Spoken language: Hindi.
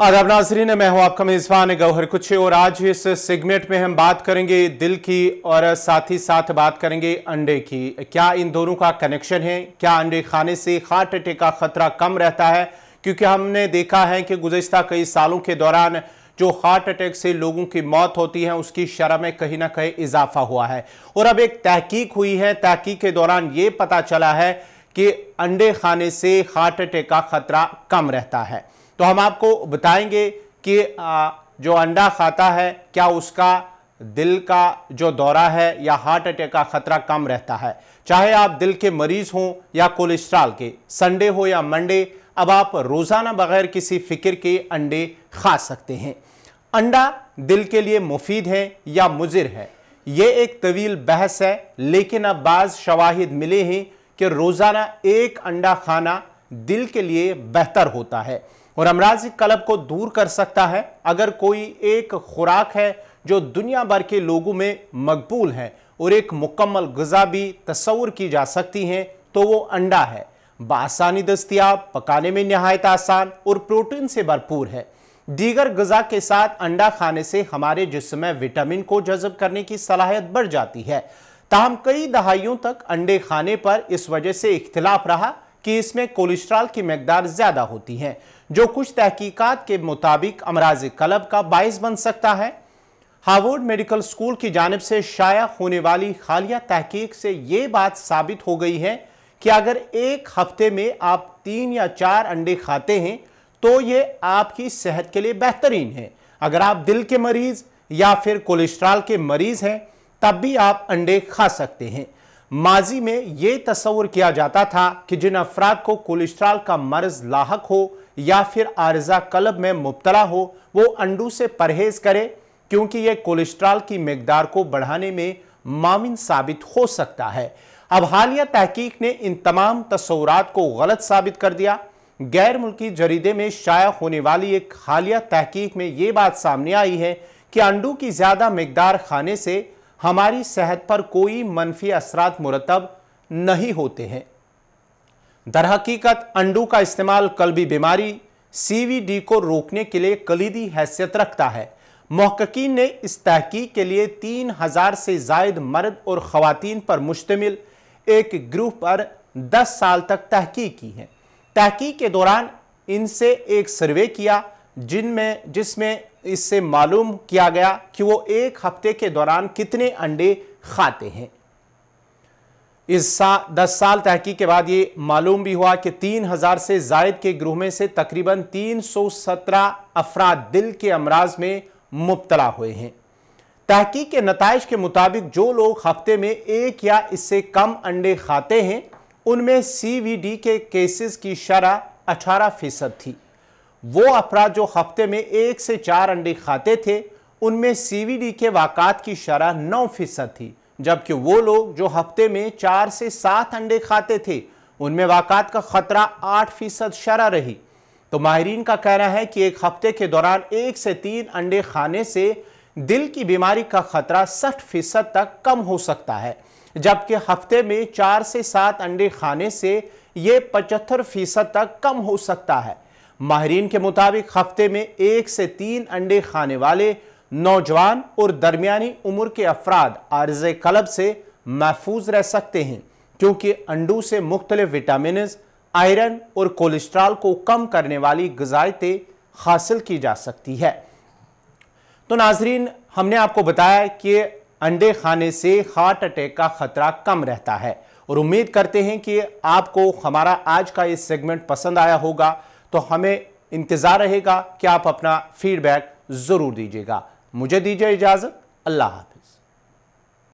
आदाब नाजरीन मैं हूं आपका मेज़बान गौहर कुछ और आज इस सेगमेंट में हम बात करेंगे दिल की और साथ ही साथ बात करेंगे अंडे की क्या इन दोनों का कनेक्शन है क्या अंडे खाने से हार्ट अटैक का ख़तरा कम रहता है क्योंकि हमने देखा है कि गुजशत कई सालों के दौरान जो हार्ट अटैक से लोगों की मौत होती है उसकी शरह में कहीं ना कहीं इजाफा हुआ है और अब एक तहकीक हुई है तहकीक के दौरान ये पता चला है कि अंडे खाने से हार्ट अटैक का ख़तरा कम रहता है तो हम आपको बताएंगे कि जो अंडा खाता है क्या उसका दिल का जो दौरा है या हार्ट अटैक का खतरा कम रहता है चाहे आप दिल के मरीज हों या कोलेस्ट्रॉल के संडे हो या मंडे अब आप रोज़ाना बगैर किसी फिक्र के अंडे खा सकते हैं अंडा दिल के लिए मुफीद है या मुजिर है ये एक तवील बहस है लेकिन अब बाज़ शवाहिद मिले हैं कि रोज़ाना एक अंडा खाना दिल के लिए बेहतर होता है और अमराज कलब को दूर कर सकता है अगर कोई एक खुराक है जो दुनिया भर के लोगों में मकबूल है और एक मुकम्मल गज़ा भी तस्वूर की जा सकती है तो वो अंडा है बासानी दस्तियाब पकाने में नहायत आसान और प्रोटीन से भरपूर है दीगर गज़ा के साथ अंडा खाने से हमारे जिसम में विटामिन को जजब करने की सलाहियत बढ़ जाती है ताहम कई दहाइयों तक अंडे खाने पर इस वजह से इख्तलाफ रहा कि इसमें कोलेस्ट्रॉल की मकदार ज़्यादा होती है जो कुछ तहकीकात के मुताबिक अमराज कलब का बायस बन सकता है हावर्ड मेडिकल स्कूल की जानब से शाया होने वाली हालिया तहकीक से ये बात साबित हो गई है कि अगर एक हफ्ते में आप तीन या चार अंडे खाते हैं तो ये आपकी सेहत के लिए बेहतरीन है अगर आप दिल के मरीज़ या फिर कोलेस्ट्रॉल के मरीज़ हैं तब भी आप अंडे खा सकते हैं माजी में ये तस्वर किया जाता था कि जिन अफराद को कोलेस्ट्रॉल का मर्ज लाक हो या फिर आरजा कलब में मुबतला हो वो अंडू से परहेज करे क्योंकि ये कोलेस्ट्रॉल की मकदार को बढ़ाने में मामिन साबित हो सकता है अब हालिया तहकीक ने इन तमाम तस्वरत को गलत साबित कर दिया गैर मुल्की जरीदे में शाया होने वाली एक हालिया तहकीक में ये बात सामने आई है कि अंडू की ज़्यादा मकदार खाने से हमारी सेहत पर कोई मनफी असरात मुरतब नहीं होते हैं दरहकीकत अंडू का इस्तेमाल कल भी बीमारी सीवीडी को रोकने के लिए कलीदी हैसियत रखता है महकिन ने इस तहकीक के लिए तीन हज़ार से जायद मर्द और ख़वान पर मुश्तमिल एक ग्रुप पर दस साल तक तहकीक की है तहकीक के दौरान इनसे एक सर्वे किया जिनमें जिसमें इससे मालूम किया गया कि वो एक हफ्ते के दौरान कितने अंडे खाते हैं इस सा, दस साल तहकीक के बाद ये मालूम भी हुआ कि 3000 से जायद के ग्रुह में से तकरीबन 317 अफराद दिल के अमराज में मुबतला हुए हैं तहकीक के नतज के मुताबिक जो लोग हफ्ते में एक या इससे कम अंडे खाते हैं उनमें सी वी डी के केसेस की शरह अठारह फीसद थी वो अफराद जो हफ्ते में एक से चार अंडे खाते थे उनमें सी वी डी के वाक़ात की शरह नौ फीसद थी जबकि वो लोग जो हफ्ते में चार से सात अंडे खाते थे उनमें वाकत का ख़तरा आठ फीसद शरा रही तो माहरीन का कहना है कि एक हफ्ते के दौरान एक से तीन अंडे खाने से दिल की बीमारी का खतरा सठ फीसद तक कम हो सकता है जबकि हफ्ते में चार से सात अंडे खाने से ये पचहत्तर फीसद तक कम हो सकता है माहरीन के मुताबिक हफ्ते में एक से तीन अंडे खाने वाले नौजवान और दरमियानी उम्र के अफराद आर्ज कलब से महफूज रह सकते हैं क्योंकि अंडू से मुख्तलिफ विटामिन आयरन और कोलेस्ट्रॉल को कम करने वाली गजायतें हासिल की जा सकती है तो नाजरीन हमने आपको बताया कि अंडे खाने से हार्ट अटैक का ख़तरा कम रहता है और उम्मीद करते हैं कि आपको हमारा आज का ये सेगमेंट पसंद आया होगा तो हमें इंतज़ार रहेगा कि आप अपना फीडबैक ज़रूर दीजिएगा मुझे दीजिए इजाज़त अल्लाह